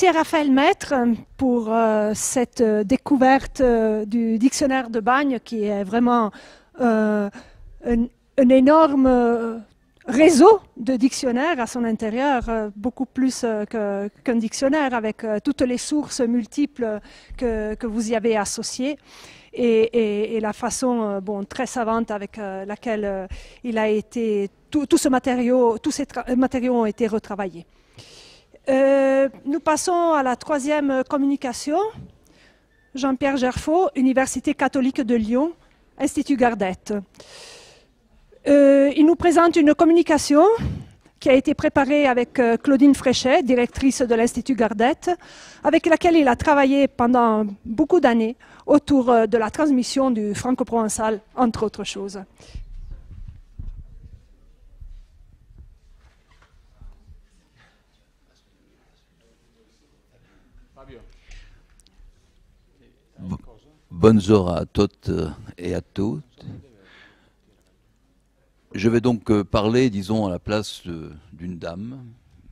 Merci à Raphaël Maître euh, pour euh, cette euh, découverte du dictionnaire de Bagne qui est vraiment un, énorme réseau de dictionnaires à son intérieur, beaucoup plus qu'un dictionnaire avec toutes les sources multiples que, vous y avez associées. Et, la façon très savante avec laquelle il a été tout, ce matériau, tous ces matériaux ont été retravaillés. Euh, nous passons à la troisième communication. Jean-Pierre Gerfaud, Université catholique de Lyon, Institut Gardette. Euh, il nous présente une communication qui a été préparée avec euh, Claudine Fréchet, directrice de l'Institut Gardette, avec laquelle il a travaillé pendant beaucoup d'années autour de la transmission du franco-provençal, entre autres choses. Bonjour à toutes et à tous. Je vais donc euh, parler, disons, à la place d'une dame.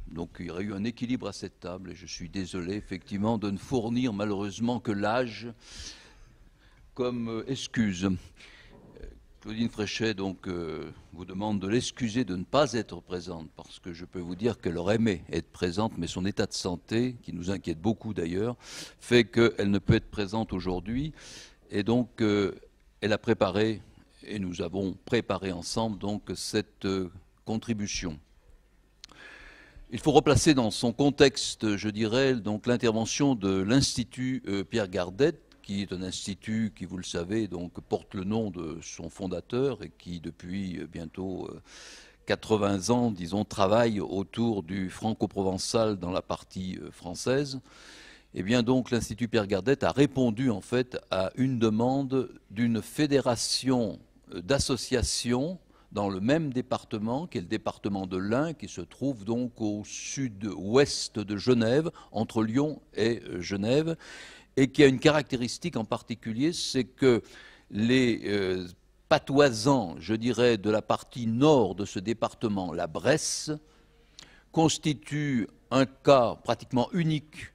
Donc il y aurait eu un équilibre à cette table et je suis désolé effectivement de ne fournir malheureusement que l'âge comme euh, excuse. Claudine Fréchet donc, euh, vous demande de l'excuser de ne pas être présente, parce que je peux vous dire qu'elle aurait aimé être présente, mais son état de santé, qui nous inquiète beaucoup d'ailleurs, fait qu'elle ne peut être présente aujourd'hui. Et donc, euh, elle a préparé, et nous avons préparé ensemble, donc, cette euh, contribution. Il faut replacer dans son contexte, je dirais, donc l'intervention de l'Institut Pierre Gardette, qui est un institut qui, vous le savez, donc porte le nom de son fondateur et qui, depuis euh, bientôt 80 euh, ans, disons, travaille autour du franco-provençal dans la partie euh, française. Eh bien, donc, l'Institut Pierre Gardette a répondu, en fait, à une demande d'une fédération d'associations dans le même département, qui est le département de l'Ain, qui se trouve donc au sud-ouest de Genève, entre Lyon et Genève et qui a une caractéristique en particulier, c'est que les euh, patoisans, je dirais, de la partie nord de ce département, la Bresse, constituent un cas pratiquement unique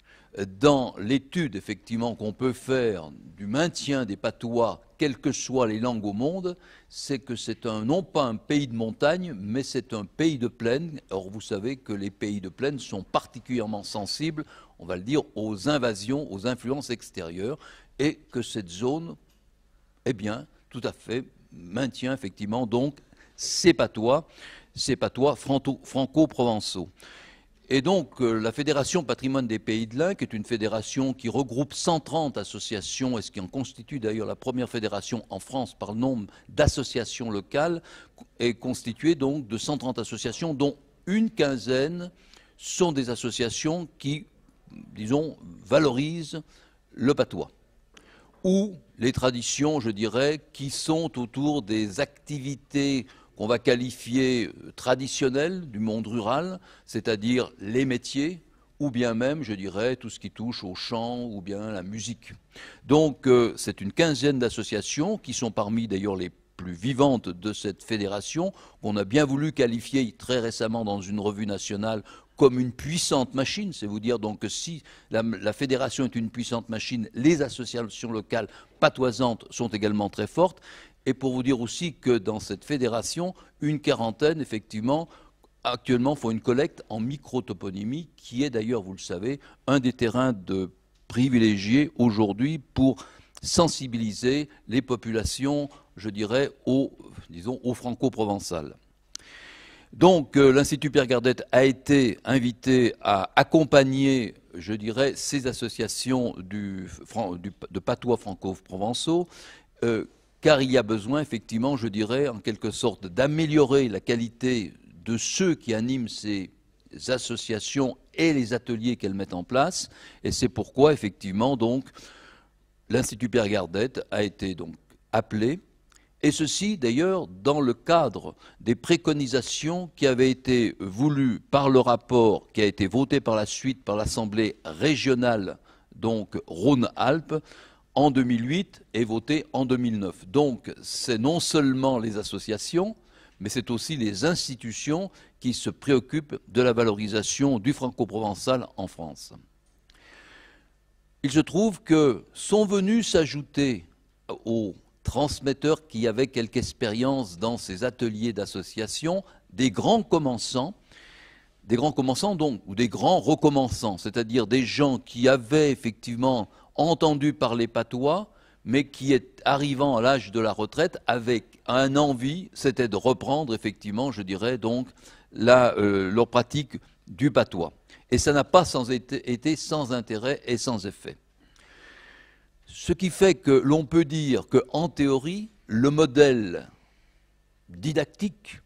dans l'étude effectivement qu'on peut faire du maintien des patois, quelles que soient les langues au monde, c'est que c'est non pas un pays de montagne, mais c'est un pays de plaine. Or, vous savez que les pays de plaine sont particulièrement sensibles on va le dire, aux invasions, aux influences extérieures, et que cette zone, eh bien, tout à fait, maintient effectivement donc ces patois, pas toi, franco-provençaux. Et donc, euh, la Fédération Patrimoine des Pays de l'Inde qui est une fédération qui regroupe 130 associations, et ce qui en constitue d'ailleurs la première fédération en France par le nombre d'associations locales, est constituée donc de 130 associations, dont une quinzaine sont des associations qui disons, valorise le patois ou les traditions, je dirais, qui sont autour des activités qu'on va qualifier euh, traditionnelles du monde rural, c'est-à-dire les métiers, ou bien même, je dirais, tout ce qui touche au chant ou bien la musique. Donc, euh, c'est une quinzaine d'associations qui sont parmi d'ailleurs les plus vivantes de cette fédération, qu'on a bien voulu qualifier très récemment dans une revue nationale comme une puissante machine. C'est vous dire donc que si la, fédération est une puissante machine, les associations locales patoisantes sont également très fortes. Et pour vous dire aussi que dans cette fédération, une quarantaine, effectivement, actuellement font une collecte en microtoponymie, qui est d'ailleurs, vous le savez, un des terrains de privilégiés aujourd'hui pour sensibiliser les populations, je dirais, au, disons, au franco donc euh, l'Institut Pierre Gardette a été invité à accompagner, je dirais, ces associations de patois franco-provençaux, euh, car il y a besoin, effectivement, je dirais, en quelque sorte, d'améliorer la qualité de ceux qui animent ces associations et les ateliers qu'elles mettent en place. Et c'est pourquoi, effectivement, donc, l'Institut Pierre Gardette a été donc appelé et ceci d'ailleurs dans le cadre des préconisations qui avaient été voulues par le rapport qui a été voté par la suite par l'Assemblée régionale, donc Rhône-Alpes, en 2008 et voté en 2009. Donc c'est non seulement les associations, mais c'est aussi les institutions qui se préoccupent de la valorisation du franco en France. Il se trouve que sont venus s'ajouter aux transmetteurs qui avaient quelque expérience dans ces ateliers d'association, des grands commençants, des grands commençants donc, ou des grands recommençants, c'est-à-dire des gens qui avaient effectivement entendu parler patois, mais qui, arrivant à l'âge de la retraite, avec un envie, c'était de reprendre effectivement, je dirais donc, euh, leur pratique du patois. Et ça n'a pas été sans intérêt et sans effet. Ce qui fait que l'on peut dire que, en théorie, le modèle didactique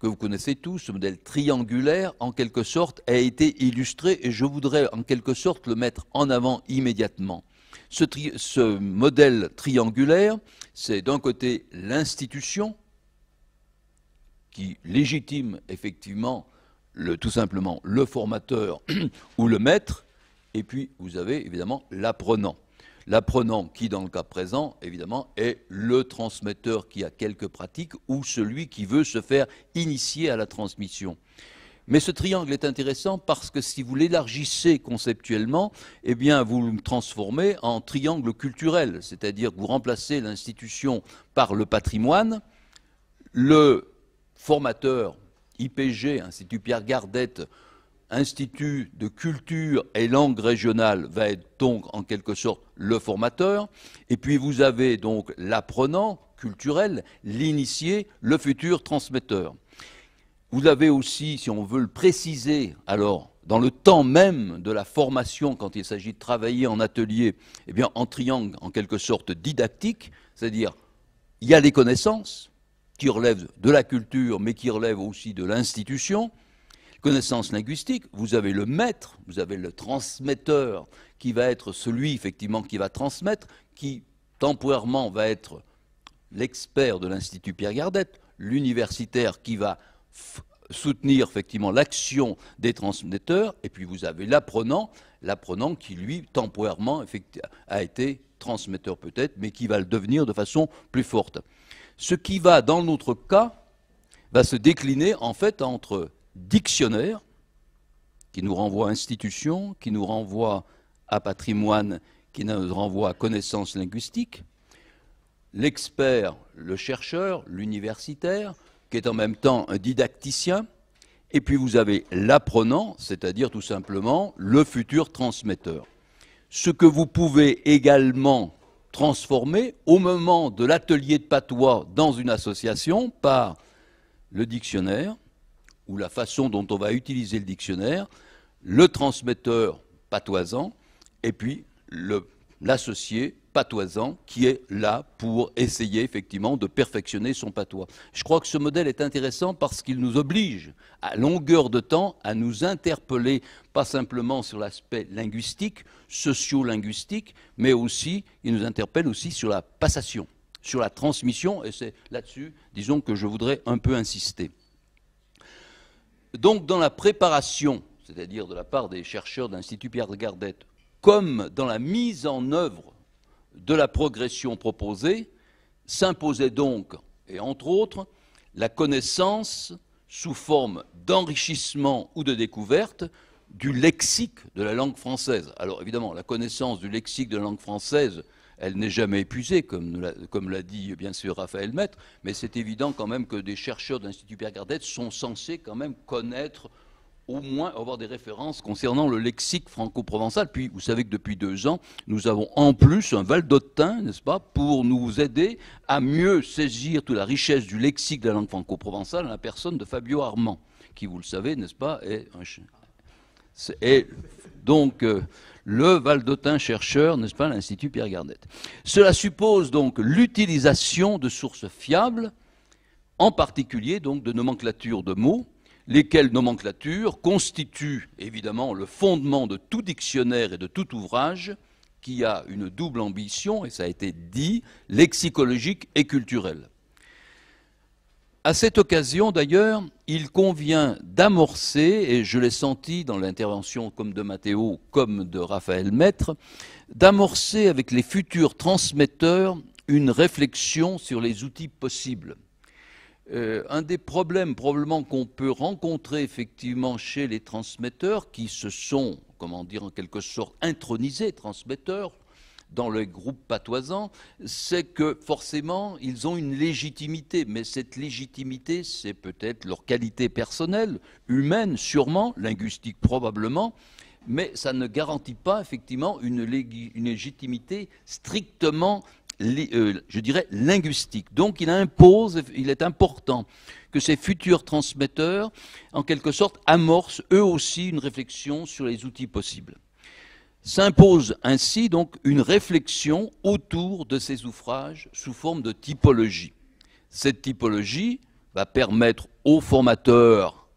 que vous connaissez tous, ce modèle triangulaire, en quelque sorte, a été illustré et je voudrais en quelque sorte le mettre en avant immédiatement. Ce, modèle triangulaire, c'est d'un côté l'institution qui légitime effectivement tout simplement le formateur ou le maître, et puis vous avez évidemment l'apprenant. L'apprenant qui, dans le cas présent, évidemment, est le transmetteur qui a quelques pratiques ou celui qui veut se faire initier à la transmission. Mais ce triangle est intéressant parce que si vous l'élargissez conceptuellement, eh bien vous le transformez en triangle culturel, c'est-à-dire que vous remplacez l'institution par le patrimoine, le formateur IPG, Institut Pierre Gardette, Institut de culture et langue régionale va être donc en quelque sorte le formateur. Et puis vous avez donc l'apprenant culturel, l'initié, le futur transmetteur. Vous avez aussi, si on veut le préciser, alors dans le temps même de la formation, quand il s'agit de travailler en atelier, eh bien en triangle en quelque sorte didactique, c'est-à-dire il y a les connaissances qui relèvent de la culture, mais qui relèvent aussi de l'institution. Connaissance linguistique, vous avez le maître, vous avez le transmetteur, qui va être celui, effectivement, qui va transmettre, qui temporairement va être l'expert de l'Institut Pierre Gardette, l'universitaire qui va soutenir effectivement l'action des transmetteurs, et puis vous avez l'apprenant, l'apprenant qui lui, temporairement, a été transmetteur peut-être, mais qui va le devenir de façon plus forte. Ce qui va, dans notre cas, va se décliner en fait entre dictionnaire, qui nous renvoie à institution, qui nous renvoie à patrimoine, qui nous renvoie à connaissances linguistiques, l'expert, le chercheur, l'universitaire, qui est en même temps un didacticien, et puis vous avez l'apprenant, c'est-à-dire tout simplement le futur transmetteur. Ce que vous pouvez également transformer au moment de l'atelier de patois dans une association par le dictionnaire, ou la façon dont on va utiliser le dictionnaire, le transmetteur patoisant, et puis l'associé patoisant qui est là pour essayer effectivement de perfectionner son patois. Je crois que ce modèle est intéressant parce qu'il nous oblige à longueur de temps à nous interpeller pas simplement sur l'aspect linguistique, sociolinguistique, mais aussi il nous interpelle aussi sur la passation, sur la transmission et c'est là-dessus disons que je voudrais un peu insister donc dans la préparation, c'est-à-dire de la part des chercheurs de l'Institut Pierre de Gardette, comme dans la mise en œuvre de la progression proposée, s'imposait donc, et entre autres, la connaissance sous forme d'enrichissement ou de découverte du lexique de la langue française. Alors évidemment, la connaissance du lexique de la langue française elle n'est jamais épuisée, comme l'a dit bien sûr Raphaël Maître, mais c'est évident quand même que des chercheurs de l'Institut Pierre Gardette sont censés quand même connaître au moins avoir des références concernant le lexique franco-provençal. Puis, vous savez que depuis deux ans, nous avons en plus un Val n'est-ce pas, pour nous aider à mieux saisir toute la richesse du lexique de la langue franco-provençale à la personne de Fabio Armand, qui, vous le savez, n'est-ce pas, est un... Et donc, euh, le val chercheur, n'est-ce pas, l'Institut Pierre Gardette. Cela suppose donc l'utilisation de sources fiables, en particulier donc de nomenclatures de mots, lesquelles nomenclatures constituent évidemment le fondement de tout dictionnaire et de tout ouvrage qui a une double ambition, et ça a été dit, lexicologique et culturelle. À cette occasion, d'ailleurs, il convient d'amorcer, et je l'ai senti dans l'intervention comme de Mathéo, comme de Raphaël Maître, d'amorcer avec les futurs transmetteurs une réflexion sur les outils possibles. Euh, un des problèmes probablement qu'on peut rencontrer effectivement chez les transmetteurs qui se sont, comment dire, en quelque sorte intronisés transmetteurs, dans le groupe patoisant, c'est que forcément, ils ont une légitimité, mais cette légitimité, c'est peut-être leur qualité personnelle, humaine sûrement, linguistique probablement, mais ça ne garantit pas effectivement une, une légitimité strictement euh, je dirais, linguistique. Donc il impose, il est important que ces futurs transmetteurs, en quelque sorte, amorcent eux aussi une réflexion sur les outils possibles. S'impose ainsi donc une réflexion autour de ces ouvrages sous forme de typologie. Cette typologie va permettre aux formateurs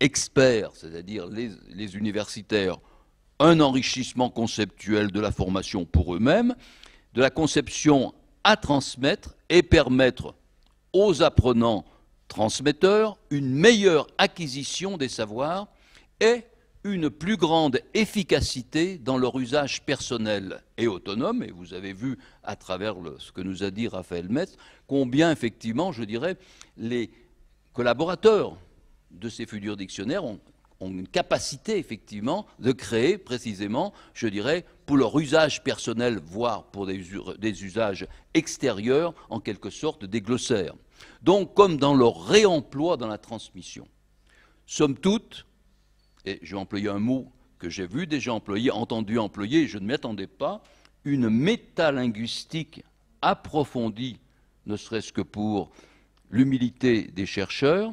experts, c'est-à-dire les, universitaires, un enrichissement conceptuel de la formation pour eux-mêmes, de la conception à transmettre et permettre aux apprenants transmetteurs une meilleure acquisition des savoirs et une plus grande efficacité dans leur usage personnel et autonome. Et vous avez vu à travers ce que nous a dit Raphaël Metz combien effectivement, je dirais, les collaborateurs de ces futurs dictionnaires ont, une capacité effectivement de créer précisément, je dirais, pour leur usage personnel, voire pour des, des usages extérieurs, en quelque sorte, des glossaires. Donc comme dans leur réemploi dans la transmission. Somme toute, et je employé un mot que j'ai vu déjà employé, entendu employer, je ne m'y attendais pas, une métalinguistique approfondie, ne serait-ce que pour l'humilité des chercheurs,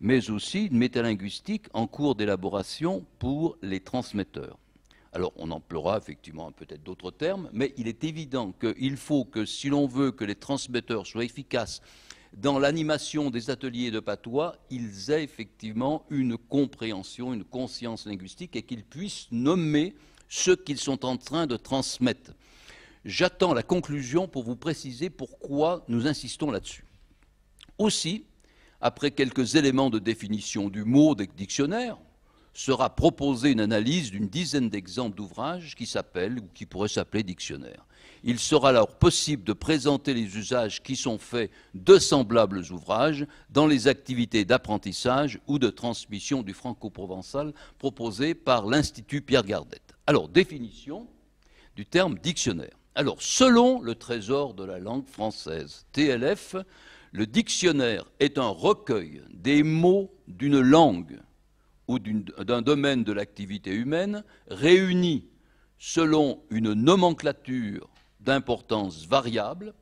mais aussi une métalinguistique en cours d'élaboration pour les transmetteurs. Alors, on emploiera effectivement peut-être d'autres termes, mais il est évident qu'il faut que, si l'on veut que les transmetteurs soient efficaces dans l'animation des ateliers de patois, ils aient effectivement une compréhension, une conscience linguistique et qu'ils puissent nommer ce qu'ils sont en train de transmettre. J'attends la conclusion pour vous préciser pourquoi nous insistons là-dessus. Aussi, après quelques éléments de définition du mot dictionnaire, sera proposée une analyse d'une dizaine d'exemples d'ouvrages qui s'appellent ou qui pourraient s'appeler dictionnaire il sera alors possible de présenter les usages qui sont faits de semblables ouvrages dans les activités d'apprentissage ou de transmission du franco-provençal proposées par l'Institut Pierre Gardette. Alors, définition du terme dictionnaire. Alors, selon le Trésor de la langue française, TLF, le dictionnaire est un recueil des mots d'une langue ou d'un domaine de l'activité humaine réunis selon une nomenclature d'importance variable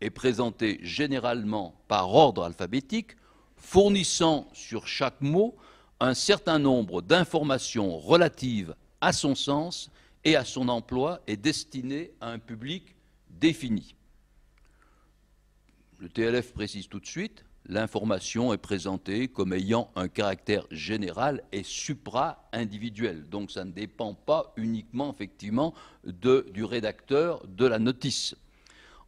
est présenté généralement par ordre alphabétique, fournissant sur chaque mot un certain nombre d'informations relatives à son sens et à son emploi et destinées à un public défini. Le TLF précise tout de suite l'information est présentée comme ayant un caractère général et supra-individuel. Donc ça ne dépend pas uniquement effectivement du rédacteur de la notice.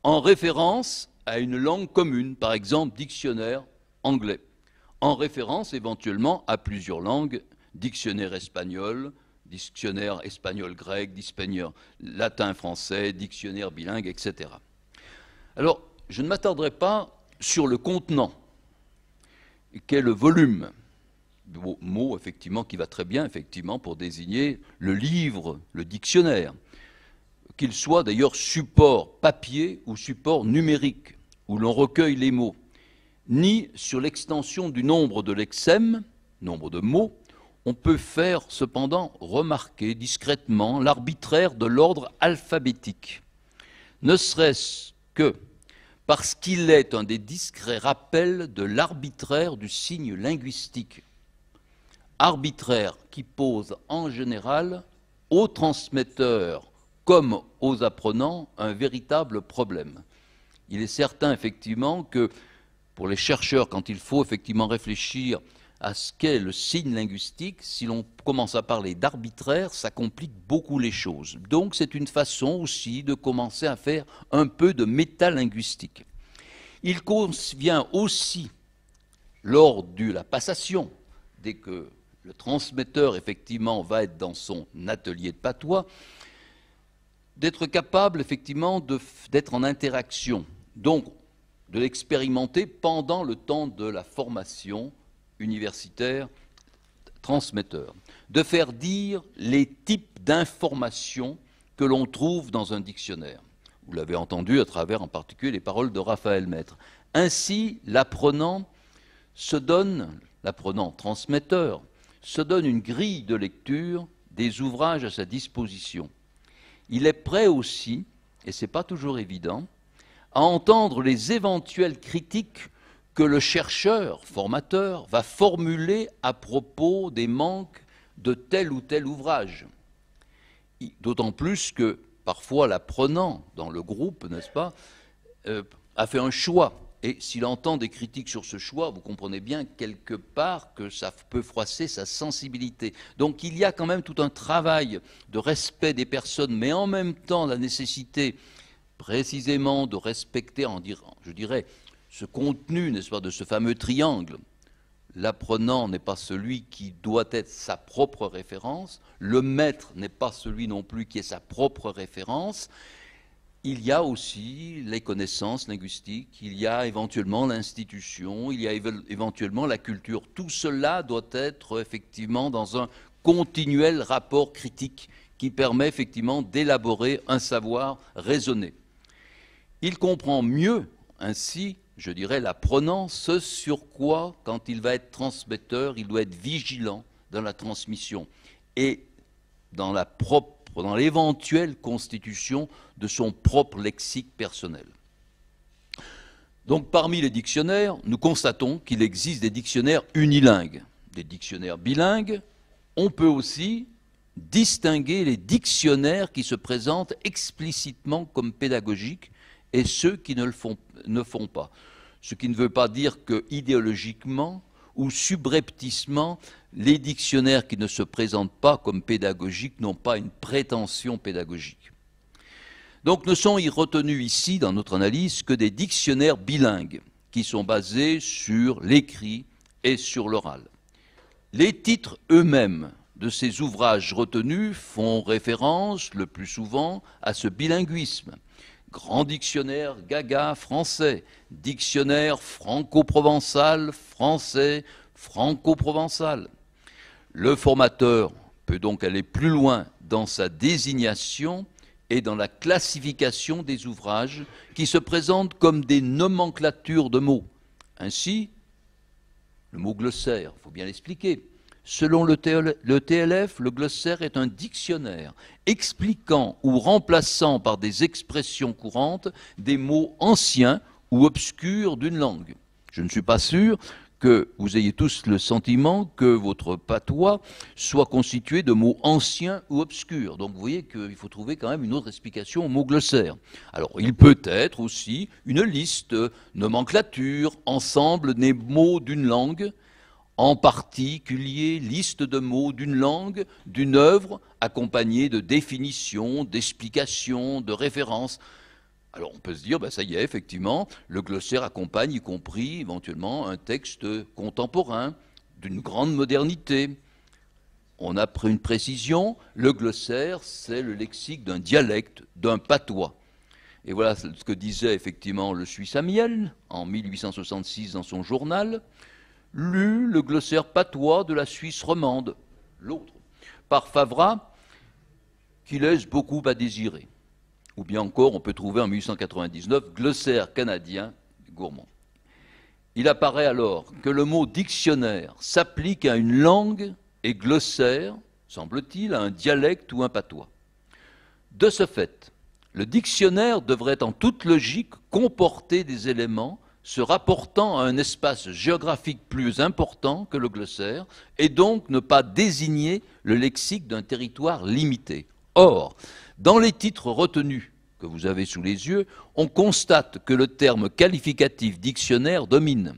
En référence à une langue commune, par exemple dictionnaire anglais. En référence éventuellement à plusieurs langues, dictionnaire espagnol, dictionnaire espagnol-grec, dictionnaire latin-français, dictionnaire bilingue, etc. Alors, je ne m'attarderai pas sur le contenant qu'est le volume. Mot, effectivement, qui va très bien, effectivement, pour désigner le livre, le dictionnaire. Qu'il soit d'ailleurs support papier ou support numérique, où l'on recueille les mots, ni sur l'extension du nombre de l'exem, nombre de mots, on peut faire cependant remarquer discrètement l'arbitraire de l'ordre alphabétique. Ne serait-ce que parce qu'il est un des discrets rappels de l'arbitraire du signe linguistique. Arbitraire qui pose en général aux transmetteurs comme aux apprenants un véritable problème. Il est certain effectivement que pour les chercheurs, quand il faut effectivement réfléchir à ce qu'est le signe linguistique. Si l'on commence à parler d'arbitraire, ça complique beaucoup les choses. Donc c'est une façon aussi de commencer à faire un peu de métalinguistique. Il convient aussi, lors de la passation, dès que le transmetteur effectivement va être dans son atelier de patois, d'être capable effectivement d'être en interaction. Donc de l'expérimenter pendant le temps de la formation universitaire transmetteur, de faire dire les types d'informations que l'on trouve dans un dictionnaire. Vous l'avez entendu à travers en particulier les paroles de Raphaël Maître. Ainsi, l'apprenant se donne, l'apprenant transmetteur, se donne une grille de lecture des ouvrages à sa disposition. Il est prêt aussi, et ce n'est pas toujours évident, à entendre les éventuelles critiques que le chercheur, formateur, va formuler à propos des manques de tel ou tel ouvrage. D'autant plus que parfois l'apprenant dans le groupe, n'est-ce pas, euh, a fait un choix. Et s'il entend des critiques sur ce choix, vous comprenez bien quelque part que ça peut froisser sa sensibilité. Donc il y a quand même tout un travail de respect des personnes, mais en même temps la nécessité précisément de respecter, en dire, je dirais, ce contenu, n'est-ce pas, de ce fameux triangle. L'apprenant n'est pas celui qui doit être sa propre référence, le maître n'est pas celui non plus qui est sa propre référence. Il y a aussi les connaissances linguistiques, il y a éventuellement l'institution, il y a éventuellement la culture. Tout cela doit être effectivement dans un continuel rapport critique qui permet effectivement d'élaborer un savoir raisonné. Il comprend mieux ainsi je dirais, l'apprenant, ce sur quoi, quand il va être transmetteur, il doit être vigilant dans la transmission et dans la propre, dans l'éventuelle constitution de son propre lexique personnel. Donc parmi les dictionnaires, nous constatons qu'il existe des dictionnaires unilingues, des dictionnaires bilingues. On peut aussi distinguer les dictionnaires qui se présentent explicitement comme pédagogiques et ceux qui ne le font, ne font pas ce qui ne veut pas dire que idéologiquement ou subrepticement, les dictionnaires qui ne se présentent pas comme pédagogiques n'ont pas une prétention pédagogique. Donc ne sont y retenus ici, dans notre analyse, que des dictionnaires bilingues, qui sont basés sur l'écrit et sur l'oral. Les titres eux-mêmes de ces ouvrages retenus font référence, le plus souvent, à ce bilinguisme, Grand dictionnaire gaga français, dictionnaire franco-provençal français, franco-provençal. Le formateur peut donc aller plus loin dans sa désignation et dans la classification des ouvrages qui se présentent comme des nomenclatures de mots. Ainsi, le mot glossaire, il faut bien l'expliquer, Selon le, TLF, le glossaire est un dictionnaire expliquant ou remplaçant par des expressions courantes des mots anciens ou obscurs d'une langue. Je ne suis pas sûr que vous ayez tous le sentiment que votre patois soit constitué de mots anciens ou obscurs. Donc vous voyez qu'il faut trouver quand même une autre explication au mot glossaire. Alors il peut être aussi une liste, nomenclature, ensemble des mots d'une langue en particulier liste de mots d'une langue, d'une œuvre, accompagnée de définitions, d'explications, de références. Alors on peut se dire, bah, ça y est, effectivement, le glossaire accompagne y compris éventuellement un texte contemporain d'une grande modernité. On a pris une précision, le glossaire, c'est le lexique d'un dialecte, d'un patois. Et voilà ce que disait effectivement le Suisse Amiel en 1866 dans son journal lut le glossaire patois de la Suisse romande, l'autre, par Favra, qui laisse beaucoup à désirer. Ou bien encore, on peut trouver en 1899 glossaire canadien gourmand. Il apparaît alors que le mot dictionnaire s'applique à une langue et glossaire, semble-t-il, à un dialecte ou un patois. De ce fait, le dictionnaire devrait en toute logique comporter des éléments se rapportant à un espace géographique plus important que le glossaire, et donc ne pas désigner le lexique d'un territoire limité. Or, dans les titres retenus que vous avez sous les yeux, on constate que le terme qualificatif dictionnaire domine.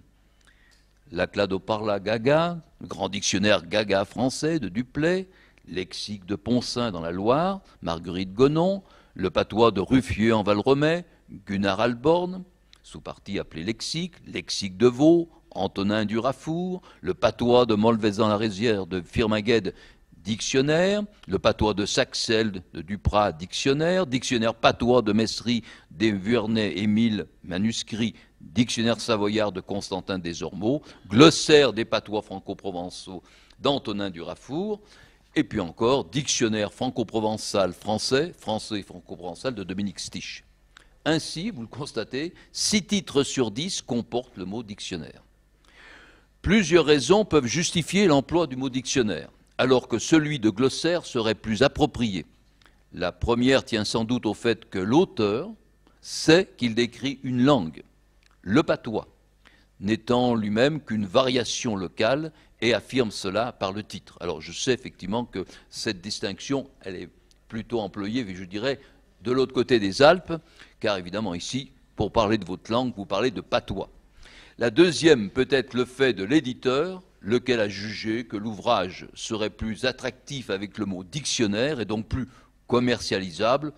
La parla Gaga, le grand dictionnaire Gaga français de Duplay, lexique de Poncin dans la Loire, Marguerite Gonon, le patois de Ruffieux en Valromey, Gunnar Alborn, sous-partie appelée lexique, lexique de Vaux, Antonin Durafour, le patois de molvezan la Rézière de Firmagued, dictionnaire, le patois de Saxel de Duprat, dictionnaire, dictionnaire patois de des Vurnet, émile manuscrit, dictionnaire savoyard de Constantin Ormeaux, glossaire des patois franco-provençaux d'Antonin Durafour, et puis encore dictionnaire franco-provençal français, français franco-provençal de Dominique Stich. Ainsi, vous le constatez, six titres sur 10 comportent le mot dictionnaire. Plusieurs raisons peuvent justifier l'emploi du mot dictionnaire, alors que celui de glossaire serait plus approprié. La première tient sans doute au fait que l'auteur sait qu'il décrit une langue, le patois, n'étant lui-même qu'une variation locale et affirme cela par le titre. Alors je sais effectivement que cette distinction, elle est plutôt employée, je dirais, de l'autre côté des Alpes, car évidemment ici, pour parler de votre langue, vous parlez de patois. La deuxième peut être le fait de l'éditeur, lequel a jugé que l'ouvrage serait plus attractif avec le mot dictionnaire et donc plus commercialisable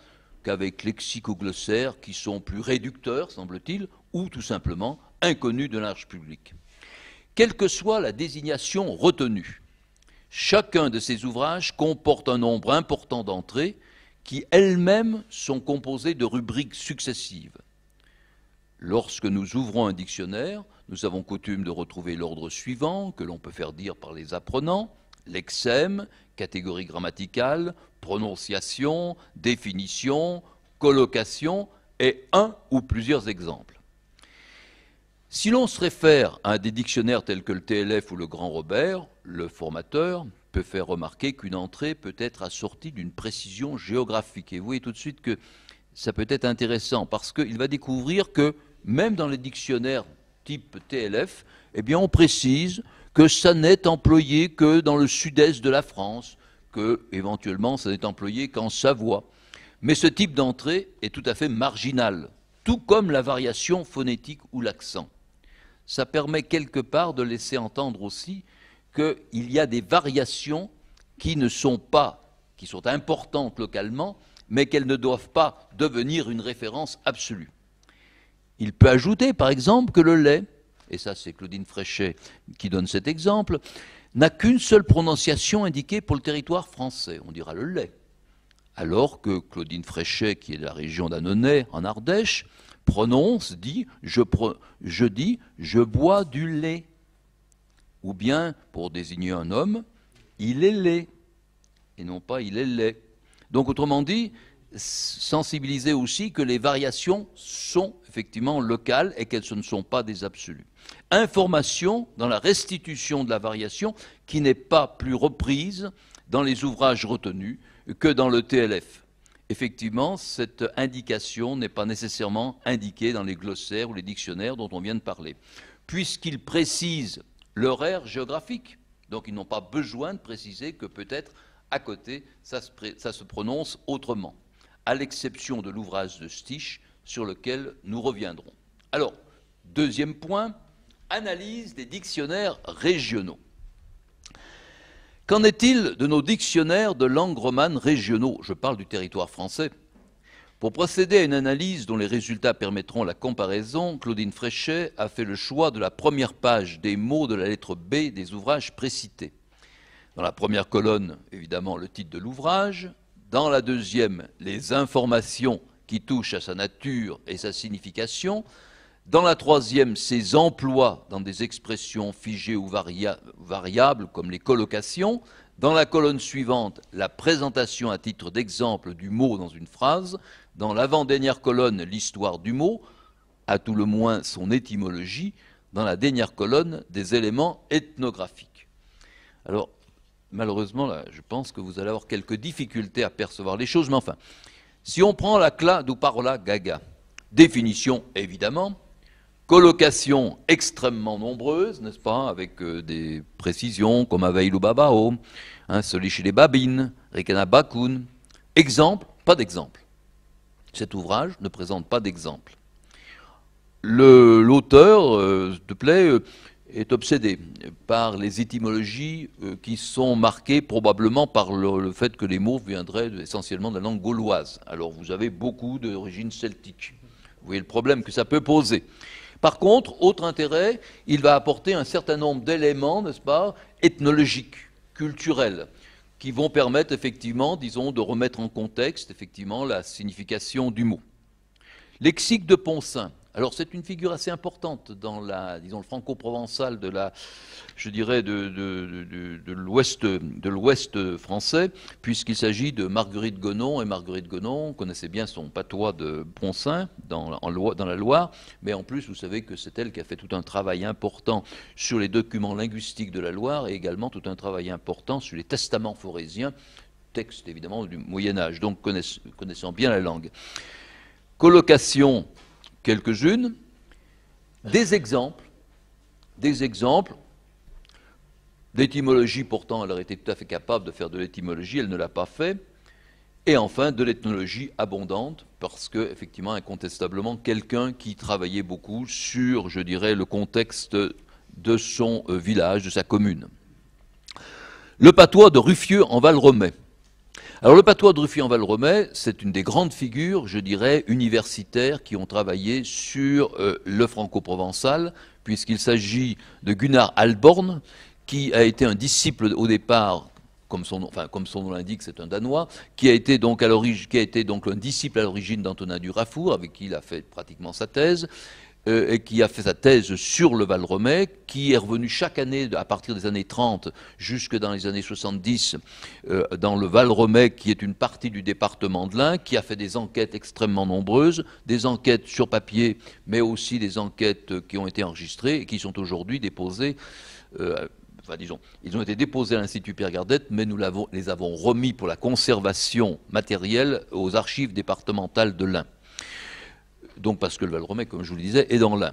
qu'avec glossaire, qui sont plus réducteurs, semble-t-il, ou tout simplement inconnus de l'arche public. Quelle que soit la désignation retenue, chacun de ces ouvrages comporte un nombre important d'entrées qui elles-mêmes sont composées de rubriques successives. Lorsque nous ouvrons un dictionnaire, nous avons coutume de retrouver l'ordre suivant, que l'on peut faire dire par les apprenants, lexème, catégorie grammaticale, prononciation, définition, collocation et un ou plusieurs exemples. Si l'on se réfère à des dictionnaires tels que le TLF ou le Grand Robert, le formateur, peut faire remarquer qu'une entrée peut être assortie d'une précision géographique. Et vous voyez tout de suite que ça peut être intéressant parce qu'il va découvrir que même dans les dictionnaires type TLF, eh bien on précise que ça n'est employé que dans le sud-est de la France, que éventuellement ça n'est employé qu'en Savoie. Mais ce type d'entrée est tout à fait marginal, tout comme la variation phonétique ou l'accent. Ça permet quelque part de laisser entendre aussi qu'il y a des variations qui ne sont pas, qui sont importantes localement, mais qu'elles ne doivent pas devenir une référence absolue. Il peut ajouter, par exemple, que le lait, et ça c'est Claudine Fréchet qui donne cet exemple, n'a qu'une seule prononciation indiquée pour le territoire français. On dira le lait. Alors que Claudine Fréchet, qui est de la région d'Annonay, en Ardèche, prononce, dit je, je dis, je bois du lait ou bien, pour désigner un homme, il est laid, et non pas il est laid. Donc, autrement dit, sensibiliser aussi que les variations sont effectivement locales et qu'elles ne sont pas des absolus. Information dans la restitution de la variation qui n'est pas plus reprise dans les ouvrages retenus que dans le TLF. Effectivement, cette indication n'est pas nécessairement indiquée dans les glossaires ou les dictionnaires dont on vient de parler, puisqu'il précise leur aire géographique. Donc ils n'ont pas besoin de préciser que peut-être à côté, ça se, ça se prononce autrement, à l'exception de l'ouvrage de Stich sur lequel nous reviendrons. Alors, deuxième point, analyse des dictionnaires régionaux. Qu'en est-il de nos dictionnaires de langues romanes régionaux Je parle du territoire français, pour procéder à une analyse dont les résultats permettront la comparaison, Claudine Fréchet a fait le choix de la première page des mots de la lettre B des ouvrages précités. Dans la première colonne, évidemment, le titre de l'ouvrage. Dans la deuxième, les informations qui touchent à sa nature et sa signification. Dans la troisième, ses emplois dans des expressions figées ou variables comme les collocations. Dans la colonne suivante, la présentation à titre d'exemple du mot dans une phrase dans l'avant-dernière colonne l'histoire du mot, à tout le moins son étymologie, dans la dernière colonne des éléments ethnographiques. Alors, malheureusement, je pense que vous allez avoir quelques difficultés à percevoir les choses, mais enfin, si on prend la cla par parola gaga, définition évidemment, colocation extrêmement nombreuse, n'est-ce pas, avec euh, des précisions comme ou Babao, hein, chez les Babines, Rikana Bakun, exemple, pas d'exemple. Cet ouvrage ne présente pas d'exemple. L'auteur, s'il te plaît, est obsédé par les étymologies euh, qui sont marquées probablement par le, fait que les mots viendraient essentiellement de la langue gauloise. Alors vous avez beaucoup d'origine celtique. Vous voyez le problème que ça peut poser. Par contre, autre intérêt, il va apporter un certain nombre d'éléments, n'est-ce pas, ethnologiques, culturels qui vont permettre effectivement, disons, de remettre en contexte effectivement la signification du mot. Lexique de Poncin. Alors c'est une figure assez importante dans la, disons, le franco-provençal de la, je dirais, de, l'ouest, de l'ouest français, puisqu'il s'agit de Marguerite Gonon, et Marguerite Gonon connaissait bien son patois de Poncin dans, dans la Loire, mais en plus vous savez que c'est elle qui a fait tout un travail important sur les documents linguistiques de la Loire et également tout un travail important sur les testaments forésiens, textes évidemment du Moyen Âge, donc connaissant bien la langue. Collocation quelques-unes, des exemples, des exemples d'étymologie, pourtant elle aurait été tout à fait capable de faire de l'étymologie, elle ne l'a pas fait, et enfin de l'ethnologie abondante, parce que effectivement, incontestablement, quelqu'un qui travaillait beaucoup sur, je dirais, le contexte de son euh, village, de sa commune. Le patois de Ruffieux en val alors le patois de en valromey c'est une des grandes figures, je dirais, universitaires qui ont travaillé sur euh, le franco-provençal, puisqu'il s'agit de Gunnar Alborn, qui a été un disciple au départ comme son, nom l'indique, c'est un Danois, qui a été donc, à qui a été donc un disciple à l'origine d'Antonin Durafour, avec qui il a fait pratiquement sa thèse, euh, et qui a fait sa thèse sur le Val-Romais, qui est revenu chaque année, à partir des années 30 jusque dans les années 70, euh, dans le Val-Romais, qui est une partie du département de l'Ain, qui a fait des enquêtes extrêmement nombreuses, des enquêtes sur papier, mais aussi des enquêtes qui ont été enregistrées et qui sont aujourd'hui déposées. Euh, enfin disons, ils ont été déposés à l'Institut Pierre Gardette, mais nous les avons remis pour la conservation matérielle aux archives départementales de l'Ain donc le Valromey, comme je vous le disais, est dans l'un.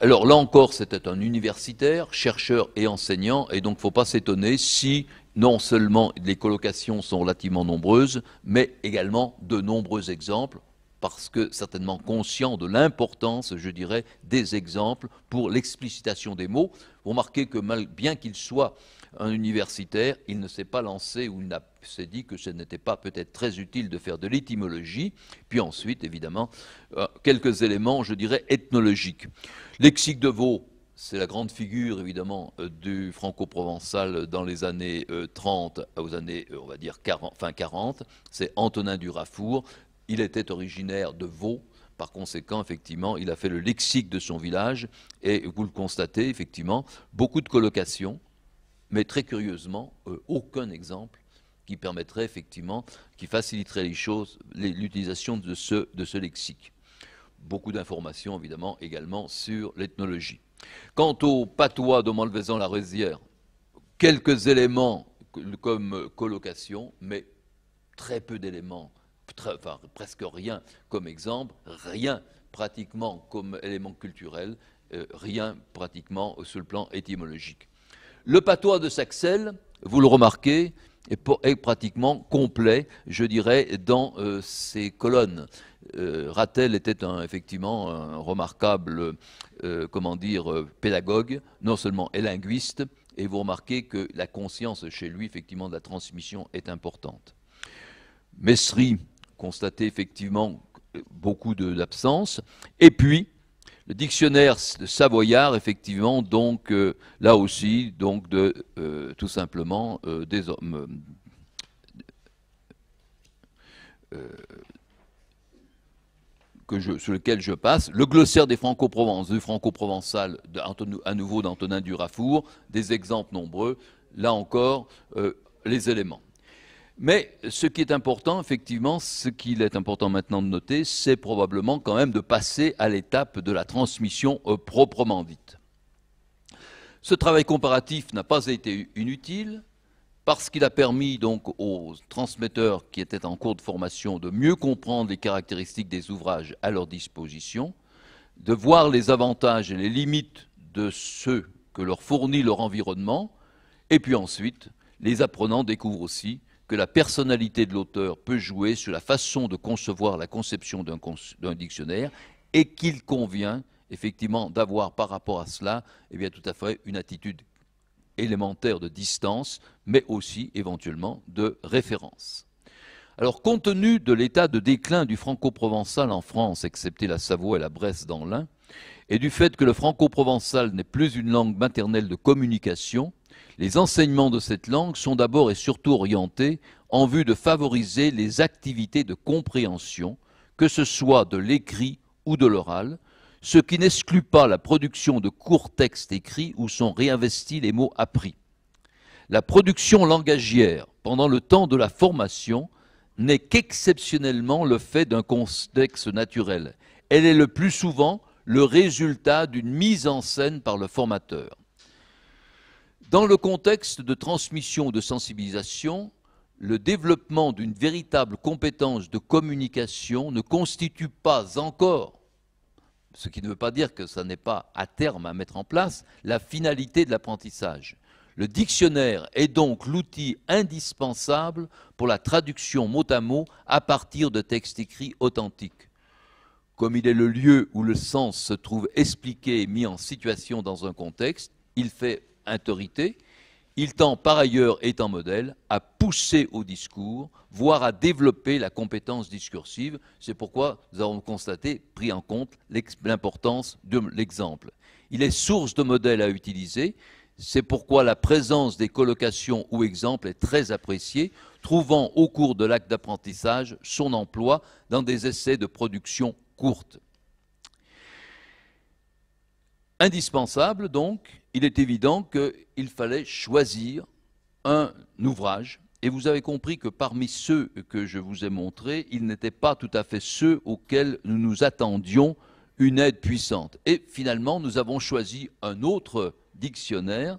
Alors là encore, c'était un universitaire, chercheur et enseignant, et donc il ne faut pas s'étonner si non seulement les colocations sont relativement nombreuses, mais également de nombreux exemples, parce que certainement conscient de l'importance, je dirais, des exemples pour l'explicitation des mots. Vous remarquez que bien qu'ils soient un universitaire, il ne s'est pas lancé ou il s'est dit que ce n'était pas peut-être très utile de faire de l'étymologie, puis ensuite, évidemment, euh, quelques éléments, je dirais, ethnologiques. Lexique de Vaux, c'est la grande figure, évidemment, euh, du franco-provençal dans les années 30 euh, aux années, on va dire, 40, fin 40, c'est Antonin Durafour, il était originaire de Vaux. par conséquent, effectivement, il a fait le lexique de son village et vous le constatez, effectivement, beaucoup de collocations, mais très curieusement, euh, aucun exemple qui permettrait effectivement, qui faciliterait les choses, l'utilisation de ce, lexique. Beaucoup d'informations évidemment également sur l'ethnologie. Quant au patois de Malvaison-la-Rosière, quelques éléments comme colocation, mais très peu d'éléments, enfin, presque rien comme exemple, rien pratiquement comme élément culturel, euh, rien pratiquement sur le plan étymologique. Le patois de Saxel, vous le remarquez, est, pratiquement complet, je dirais, dans euh, ses colonnes. Euh, Ratel Rattel était un, effectivement un remarquable, euh, comment dire, pédagogue, non seulement et linguiste, et vous remarquez que la conscience chez lui, effectivement, de la transmission est importante. Messri constatait effectivement beaucoup d'absence, et puis le dictionnaire Savoyard, effectivement, donc euh, là aussi, donc de euh, tout simplement euh, des hommes. Que je, sur lequel je passe, le glossaire des franco provences du franco-provençal, à nouveau d'Antonin Durafour, des exemples nombreux, là encore, les éléments. Mais ce qui est important, effectivement, ce qu'il est important maintenant de noter, c'est probablement quand même de passer à l'étape de la transmission euh, proprement dite. Ce travail comparatif n'a pas été inutile parce qu'il a permis donc aux transmetteurs qui étaient en cours de formation de mieux comprendre les caractéristiques des ouvrages à leur disposition, de voir les avantages et les limites de ceux que leur fournit leur environnement, et puis ensuite, les apprenants découvrent aussi que la personnalité de l'auteur peut jouer sur la façon de concevoir la conception d'un dictionnaire et qu'il convient effectivement d'avoir par rapport à cela eh bien, tout à fait une attitude élémentaire de distance, mais aussi éventuellement de référence. Alors, compte tenu de l'état de déclin du franco-provençal en France, excepté la Savoie et la Bresse dans l'Ain, et du fait que le franco-provençal n'est plus une langue maternelle de communication, les enseignements de cette langue sont d'abord et surtout orientés en vue de favoriser les activités de compréhension, que ce soit de l'écrit ou de l'oral, ce qui n'exclut pas la production de courts textes écrits où sont réinvestis les mots appris. La production langagière pendant le temps de la formation n'est qu'exceptionnellement le fait d'un contexte naturel. Elle est le plus souvent le résultat d'une mise en scène par le formateur. Dans le contexte de transmission ou de sensibilisation, le développement d'une véritable compétence de communication ne constitue pas encore, ce qui ne veut pas dire que ça n'est pas à terme à mettre en place, la finalité de l'apprentissage. Le dictionnaire est donc l'outil indispensable pour la traduction mot à mot à partir de textes écrits authentiques. Comme il est le lieu où le sens se trouve expliqué et mis en situation dans un contexte, il fait autorité, il tend par ailleurs, étant modèle, à pousser au discours, voire à développer la compétence discursive. C'est pourquoi nous avons constaté, pris en compte, l'importance de l'exemple. Il est source de modèles à utiliser. C'est pourquoi la présence des colocations ou exemples est très appréciée, trouvant au cours de l'acte d'apprentissage son emploi dans des essais de production courtes. Indispensable donc, il est évident qu'il fallait choisir un ouvrage. Et vous avez compris que parmi ceux que je vous ai montrés, ils n'étaient pas tout à fait ceux auxquels nous nous attendions une aide puissante. Et finalement, nous avons choisi un autre dictionnaire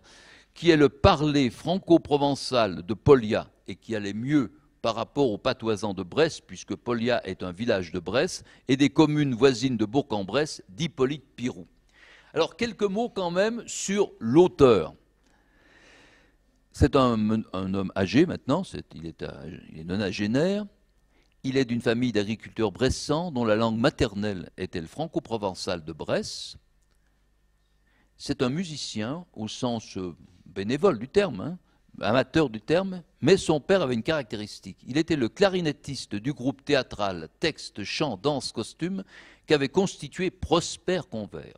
qui est le parler franco-provençal de Polia et qui allait mieux par rapport aux patoisans de Bresse, puisque Polia est un village de Bresse, et des communes voisines de Bourg-en-Bresse d'Hippolyte Pirou. Alors quelques mots quand même sur l'auteur. C'est un, homme âgé maintenant, il, est il Il est d'une famille d'agriculteurs bressants dont la langue maternelle était le franco-provençal de Bresse. C'est un musicien au sens euh, bénévole du terme, hein, amateur du terme, mais son père avait une caractéristique. Il était le clarinettiste du groupe théâtral Texte, Chant, Danse, Costume qu'avait constitué Prosper Convert.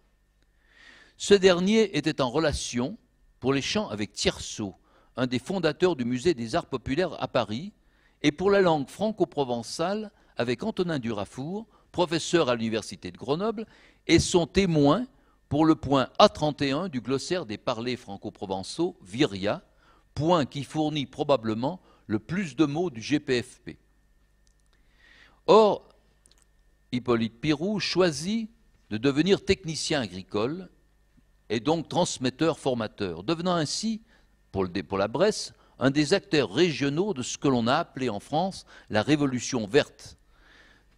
Ce dernier était en relation pour les chants avec Tirso, un des fondateurs du musée des arts populaires à Paris, et pour la langue franco-provençale avec Antonin Durafour, professeur à l'université de Grenoble, et son témoin pour le point A31 du glossaire des parlers franco-provençaux, Viria, point qui fournit probablement le plus de mots du GPFP. Or, Hippolyte Pirou choisit de devenir technicien agricole et donc transmetteur-formateur, devenant ainsi, pour, la Bresse, un des acteurs régionaux de ce que l'on a appelé en France la révolution verte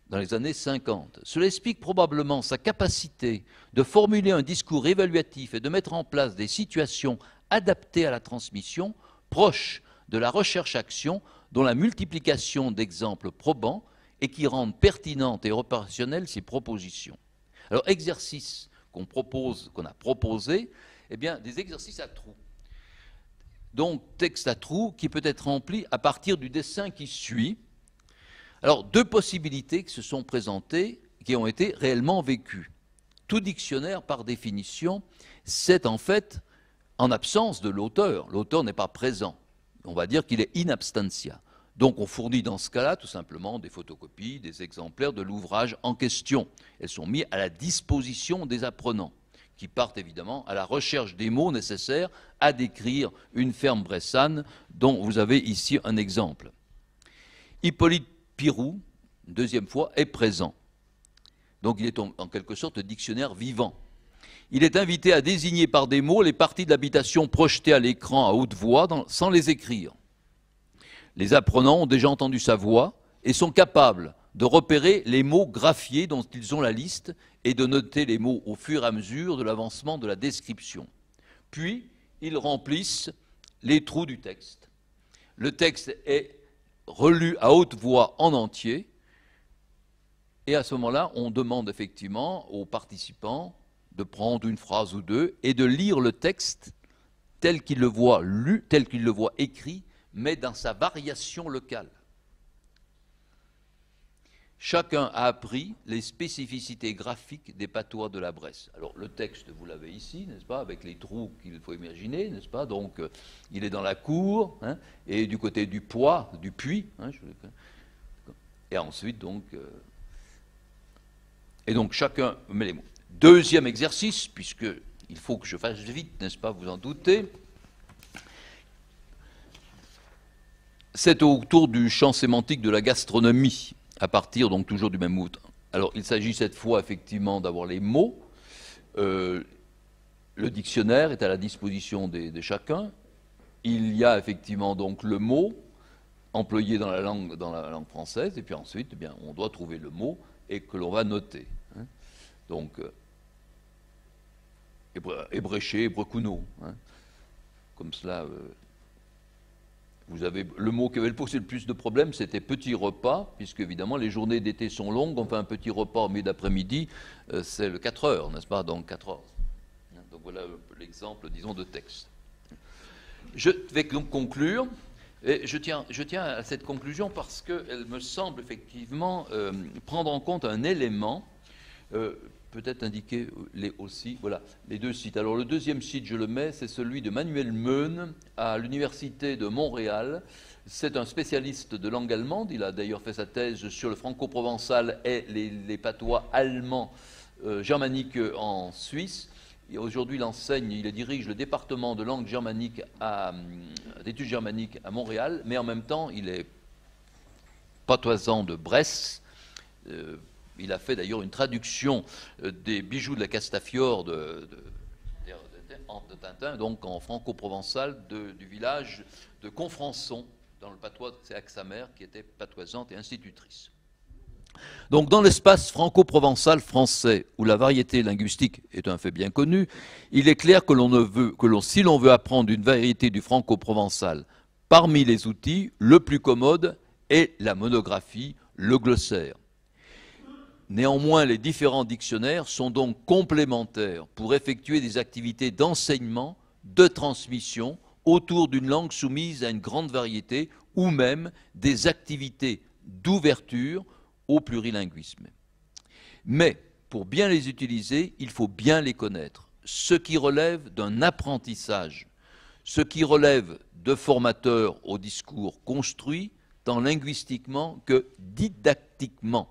dans les années 50. Cela explique probablement sa capacité de formuler un discours évaluatif et de mettre en place des situations adaptées à la transmission, proches de la recherche-action, dont la multiplication d'exemples probants et qui rendent pertinentes et opérationnelles ses propositions. Alors, exercice qu'on propose, qu'on a proposé, eh bien, des exercices à trous. Donc, texte à trous qui peut être rempli à partir du dessin qui suit. Alors, deux possibilités qui se sont présentées, qui ont été réellement vécues. Tout dictionnaire, par définition, c'est en fait en absence de l'auteur. L'auteur n'est pas présent. On va dire qu'il est in absentia. Donc on fournit dans ce cas-là tout simplement des photocopies, des exemplaires de l'ouvrage en question. Elles sont mises à la disposition des apprenants qui partent évidemment à la recherche des mots nécessaires à décrire une ferme bressane dont vous avez ici un exemple. Hippolyte Pirou, deuxième fois, est présent. Donc il est en quelque sorte dictionnaire vivant. Il est invité à désigner par des mots les parties de l'habitation projetées à l'écran à haute voix sans les écrire. Les apprenants ont déjà entendu sa voix et sont capables de repérer les mots graphiés dont ils ont la liste et de noter les mots au fur et à mesure de l'avancement de la description. Puis, ils remplissent les trous du texte. Le texte est relu à haute voix en entier et à ce moment-là, on demande effectivement aux participants de prendre une phrase ou deux et de lire le texte tel qu'ils le voient lu, tel qu'ils le voit écrit mais dans sa variation locale. Chacun a appris les spécificités graphiques des patois de la Bresse. Alors le texte, vous l'avez ici, n'est-ce pas, avec les trous qu'il faut imaginer, n'est-ce pas Donc euh, il est dans la cour, hein, et du côté du poids, du puits. Hein, et ensuite, donc... Euh, et donc chacun met les mots. Deuxième exercice, puisque il faut que je fasse vite, n'est-ce pas, vous en doutez. C'est autour du champ sémantique de la gastronomie, à partir donc toujours du même outre. Alors il s'agit cette fois effectivement d'avoir les mots. Euh, le dictionnaire est à la disposition de chacun. Il y a effectivement donc le mot employé dans la langue, française, et puis ensuite, eh bien, on doit trouver le mot et que l'on va noter. Hein. Donc, ébréché, euh, hein. comme cela. Euh, vous avez, le mot qui avait posé le plus de problèmes, c'était petit repas, puisque évidemment les journées d'été sont longues. On fait un petit repas au milieu d'après-midi, euh, c'est le 4 heures, n'est-ce pas Donc 4 heures. Donc voilà l'exemple, disons, de texte. Je vais donc conclure. Et je tiens, je tiens à cette conclusion parce qu'elle me semble effectivement euh, prendre en compte un élément euh, peut-être indiquer les aussi, voilà, les deux sites. Alors le deuxième site, je le mets, c'est celui de Manuel Meun à l'Université de Montréal. C'est un spécialiste de langue allemande, il a d'ailleurs fait sa thèse sur le franco-provençal et les, patois allemands euh, germaniques en Suisse. Aujourd'hui, il enseigne, il dirige le département de langue germanique à, euh, d'études germaniques à Montréal, mais en même temps, il est patoisant de Bresse, euh, il a fait d'ailleurs une traduction euh, des bijoux de la Castafiore de, Tintin, donc en franco-provençal du village de Confrançon, dans le patois de sa qui était patoisante et institutrice. Donc dans l'espace franco-provençal français, où la variété linguistique est un fait bien connu, il est clair que, l'on veut, que si l'on veut apprendre une variété du franco-provençal, parmi les outils, le plus commode est la monographie, le glossaire. Néanmoins, les différents dictionnaires sont donc complémentaires pour effectuer des activités d'enseignement, de transmission autour d'une langue soumise à une grande variété ou même des activités d'ouverture au plurilinguisme. Mais pour bien les utiliser, il faut bien les connaître. Ce qui relève d'un apprentissage, ce qui relève de formateurs au discours construit, tant linguistiquement que didactiquement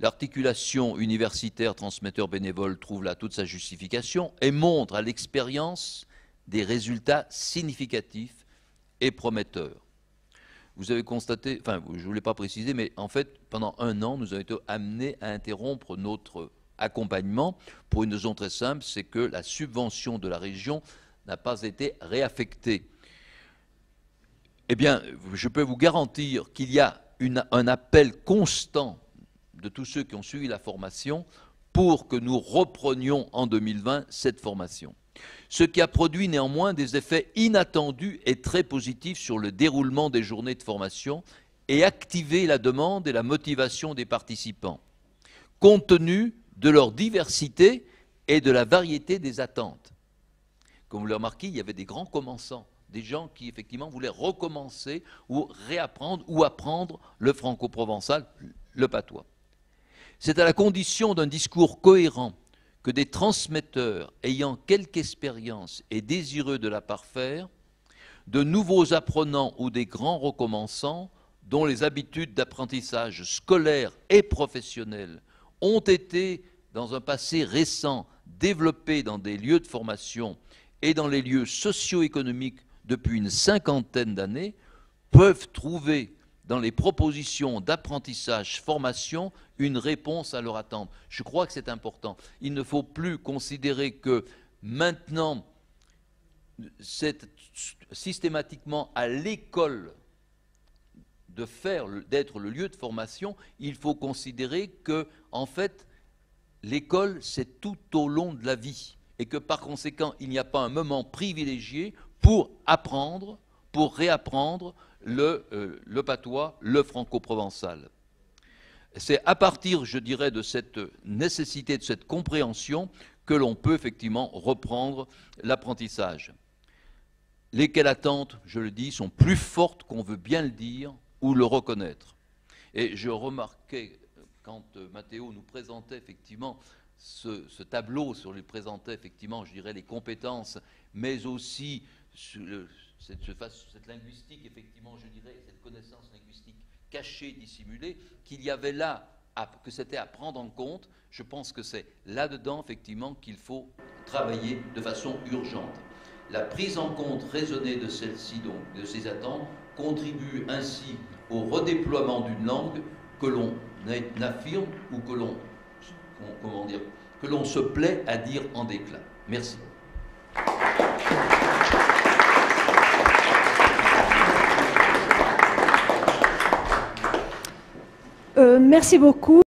L'articulation universitaire transmetteur bénévole trouve là toute sa justification et montre à l'expérience des résultats significatifs et prometteurs. Vous avez constaté, enfin je ne voulais pas préciser, mais en fait pendant un an nous avons été amenés à interrompre notre accompagnement pour une raison très simple, c'est que la subvention de la région n'a pas été réaffectée. Eh bien, je peux vous garantir qu'il y a un appel constant de tous ceux qui ont suivi la formation pour que nous reprenions en 2020 cette formation. Ce qui a produit néanmoins des effets inattendus et très positifs sur le déroulement des journées de formation et activé la demande et la motivation des participants, compte tenu de leur diversité et de la variété des attentes. Comme vous l'avez remarqué, il y avait des grands commençants, des gens qui effectivement voulaient recommencer ou réapprendre ou apprendre le franco-provençal, le patois. C'est à la condition d'un discours cohérent que des transmetteurs ayant quelque expérience et désireux de la parfaire, de nouveaux apprenants ou des grands recommençants, dont les habitudes d'apprentissage scolaire et professionnel ont été, dans un passé récent, développées dans des lieux de formation et dans les lieux socio-économiques depuis une cinquantaine d'années, peuvent trouver dans les propositions d'apprentissage, formation, une réponse à leur attente. Je crois que c'est important. Il ne faut plus considérer que maintenant, c'est systématiquement à l'école de faire, d'être le lieu de formation, il faut considérer que, en fait, l'école, c'est tout au long de la vie. Et que par conséquent, il n'y a pas un moment privilégié pour apprendre, pour réapprendre le, euh, le patois, le franco-provençal. C'est à partir, je dirais, de cette nécessité, de cette compréhension que l'on peut effectivement reprendre l'apprentissage. Lesquelles attentes, je le dis, sont plus fortes qu'on veut bien le dire ou le reconnaître. Et je remarquais, quand euh, Mathéo nous présentait effectivement ce, tableau sur lui présentait effectivement, je dirais, les compétences, mais aussi cette, linguistique, effectivement, je dirais, cette connaissance linguistique cachée, dissimulée, qu'il y avait là, que c'était à prendre en compte. Je pense que c'est là-dedans, effectivement, qu'il faut travailler de façon urgente. La prise en compte raisonnée de celle-ci, donc de ces attentes, contribue ainsi au redéploiement d'une langue que l'on affirme ou que l'on comment dire que l'on se plaît à dire en déclin. Merci. Euh, merci beaucoup.